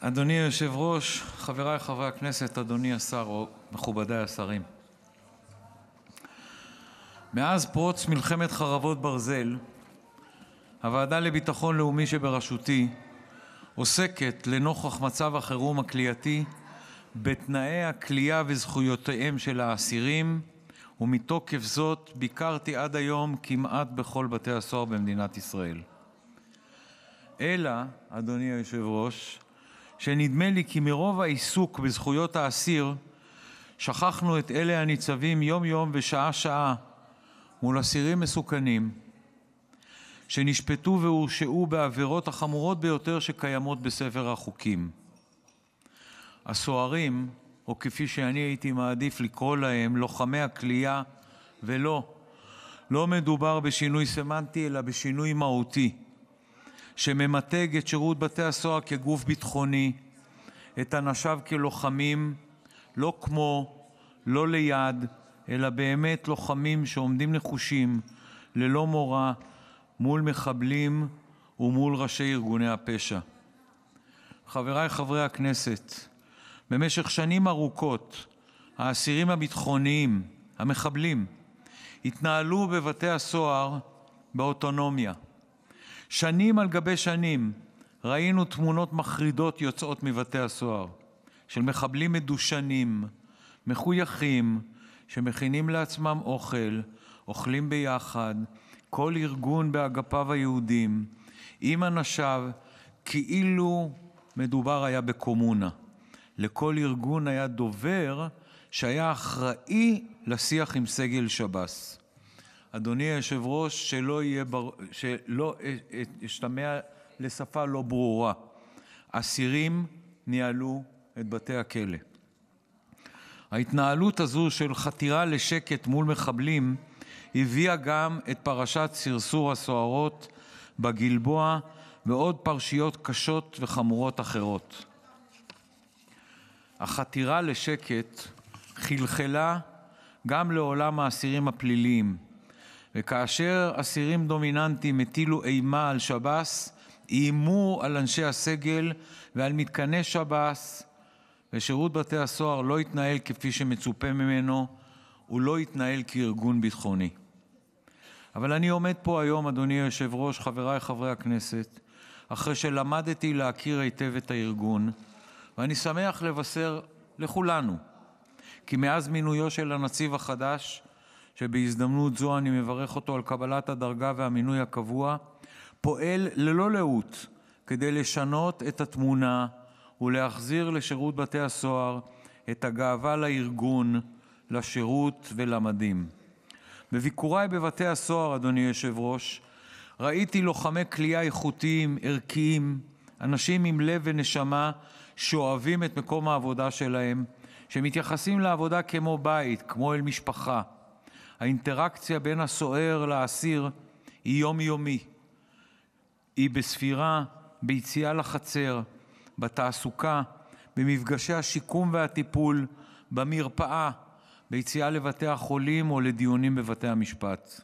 אדוני היושב-ראש, חבריי חברי הכנסת, אדוני השר, מכובדיי השרים, מאז פרוץ מלחמת חרבות ברזל, הוועדה לביטחון לאומי שבראשותי עוסקת לנוכח מצב החירום הכלייתי, בתנאי הכליאה וזכויותיהם של האסירים, ומתוקף זאת ביקרתי עד היום כמעט בכל בתי הסוהר במדינת ישראל. אלא, אדוני היושב-ראש, שנדמה לי כי מרוב העיסוק בזכויות האסיר שכחנו את אלה הניצבים יום-יום ושעה-שעה מול אסירים מסוכנים שנשפטו והורשעו בעבירות החמורות ביותר שקיימות בספר החוקים. הסוהרים, או כפי שאני הייתי מעדיף לקרוא להם, לוחמי הכלייה, ולא, לא מדובר בשינוי סמנטי אלא בשינוי מהותי. שממתג את שירות בתי הסוהר כגוף ביטחוני ואת אנשיו כלוחמים לא כמו לא ליד אלא באמת לוחמים שעומדים נחושים ללא מורא מול מחבלים ומול ראשי ארגוני הפשע. חבריי חברי הכנסת, במשך שנים ארוכות האסירים הביטחוניים, המחבלים, התנהלו בבתי הסוהר באוטונומיה. שנים על גבי שנים ראינו תמונות מחרידות יוצאות מבתי הסוהר של מחבלים מדושנים, מחויכים, שמכינים לעצמם אוכל, אוכלים ביחד, כל ארגון באגפיו היהודים, עם אנשיו, כאילו מדובר היה בקומונה. לכל ארגון היה דובר שהיה אחראי לשיח עם סגל שב"ס. אדוני היושב-ראש, שלא ישתמע אה, אה, לשפה לא ברורה. אסירים ניהלו את בתי הכלא. ההתנהלות הזו של חתירה לשקט מול מחבלים הביאה גם את פרשת סרסור הסוהרות בגלבוע ועוד פרשיות קשות וחמורות אחרות. החתירה לשקט חלחלה גם לעולם האסירים הפליליים, וכאשר אסירים דומיננטיים הטילו אימה על שב"ס איימו על אנשי הסגל ועל מתקני שב"ס, ושירות בתי הסוהר לא התנהל כפי שמצופה ממנו, הוא לא התנהל כארגון ביטחוני. אבל אני עומד פה היום, אדוני היושב-ראש, חבריי חברי הכנסת, אחרי שלמדתי להכיר היטב את הארגון, ואני שמח לבשר לכולנו כי מאז מינויו של הנציב החדש, שבהזדמנות זו אני מברך אותו על קבלת הדרגה והמינוי הקבוע, פועל ללא לאות כדי לשנות את התמונה ולהחזיר לשירות בתי הסוהר את הגאווה לארגון, לשירות ולמדים. בביקוריי בבתי הסוהר, אדוני היושב-ראש, ראיתי לוחמי כליאה איכותיים, ערכיים, אנשים עם לב ונשמה שאוהבים את מקום העבודה שלהם, שמתייחסים לעבודה כמו בית, כמו אל משפחה. האינטראקציה בין הסוהר לאסיר היא יומיומית. היא בספירה, ביציאה לחצר, בתעסוקה, במפגשי השיקום והטיפול, במרפאה, ביציאה לבתי החולים או לדיונים בבתי המשפט.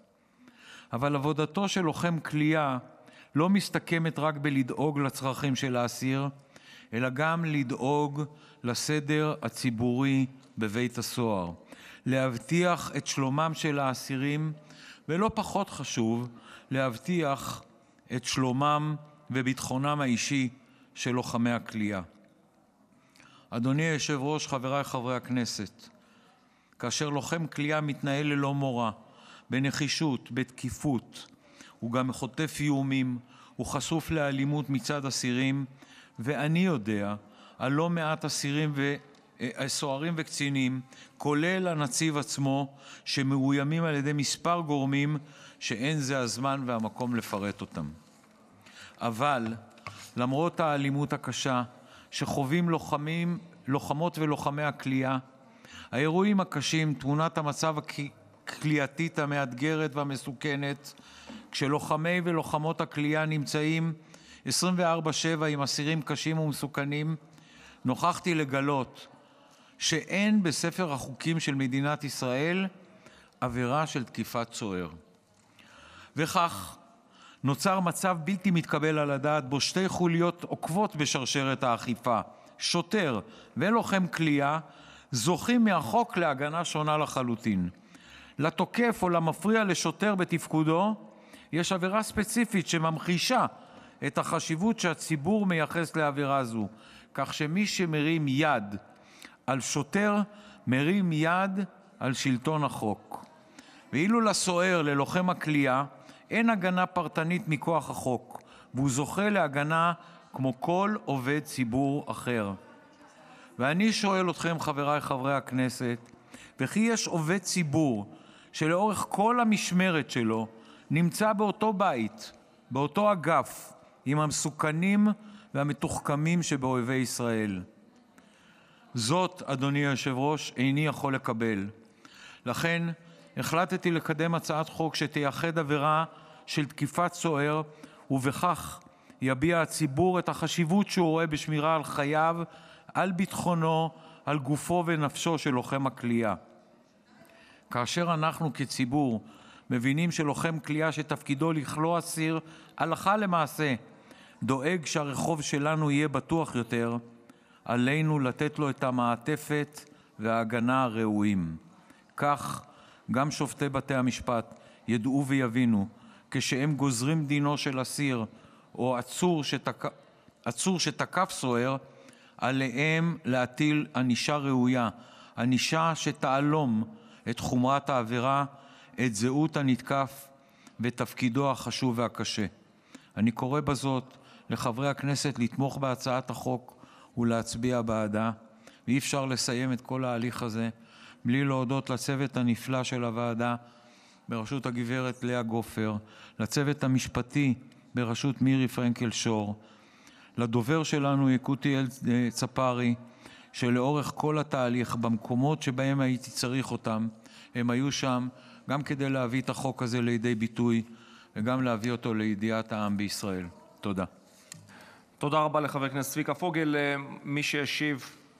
אבל עבודתו של לוחם כליאה לא מסתכמת רק בלדאוג לצרכים של האסיר, אלא גם לדאוג לסדר הציבורי בבית הסוהר. להבטיח את שלומם של האסירים ולא פחות חשוב להבטיח את שלומם וביטחונם האישי של לוחמי הכליאה. אדוני היושב-ראש, חבריי חברי הכנסת, כאשר לוחם כליאה מתנהל ללא מורא, בנחישות, בתקיפות, הוא גם חוטף איומים, הוא חשוף לאלימות מצד אסירים, ואני יודע על לא מעט אסירים ו... אה, כולל הנציב עצמו שמאוימים על ידי מספר גורמים שאין זה הזמן והמקום לפרט אותם. אבל למרות האלימות הקשה שחווים לוחמים, לוחמות ולוחמי הכליאה, האירועים הקשים, תמונת המצב הכליאתית המאתגרת והמסוכנת, כשלוחמי ולוחמות הכליאה נמצאים 24/7 עם אסירים קשים ומסוכנים, נוכחתי לגלות שאין בספר החוקים של מדינת ישראל עבירה של תקיפת סוהר. וכך נוצר מצב בלתי מתקבל על הדעת בו שתי חוליות עוקבות בשרשרת האכיפה, שוטר ולוחם כליאה, זוכים מהחוק להגנה שונה לחלוטין. לתוקף או למפריע לשוטר בתפקודו יש עבירה ספציפית שממחישה את החשיבות שהציבור מייחס לעבירה זו, כך שמי שמרים יד על שוטר מרים יד על שלטון החוק. ואילו לסוהר, ללוחם הכליאה, אין הגנה פרטנית מכוח החוק, והוא זוכה להגנה כמו כל עובד ציבור אחר. ואני שואל אתכם, חבריי חברי הכנסת, וכי יש עובד ציבור שלאורך כל המשמרת שלו נמצא באותו בית, באותו אגף, עם המסוכנים והמתוחכמים שבאויבי ישראל. זאת, אדוני היושב-ראש, איני יכול לקבל. לכן החלטתי לקדם הצעת חוק שתייחד עבירה של תקיפת סוהר, ובכך יביע הציבור את החשיבות שהוא רואה בשמירה על חייו, על ביטחונו, על גופו ונפשו של לוחם הכליאה. כאשר אנחנו כציבור מבינים שלוחם כליאה שתפקידו לכלוא אסיר הלכה למעשה דואג שהרחוב שלנו יהיה בטוח יותר, עלינו לתת לו את המעטפת וההגנה הראויים. כך גם שופטי בתי המשפט ידעו ויבינו כשהם גוזרים דינו של אסיר או עצור שתק... עצור שתקף סוהר, עליהם להטיל ענישה ראויה, ענישה שתעלום את חומרת העבירה, את זהות הנתקף ותפקידו החשוב והקשה. אני קורא בזאת לחברי הכנסת לתמוך בהצעת החוק, ולהצביע בעדה, ואי-אפשר לסיים את כל ההליך הזה בלי להודות לצוות הנפלא של הוועדה בראשות הגברת לאה גופר, לצוות המשפטי בראשות מירי פרנקל שור, לדובר שלנו יקותיאל אה, צפרי, שלאורך כל התהליך, במקומות שבהם הייתי צריך אותם, הם היו שם גם כדי להביא את החוק הזה לידי ביטוי וגם להביא אותו לידיעת העם בישראל. תודה. תודה רבה לחבר הכנסת צביקה פוגל. אה,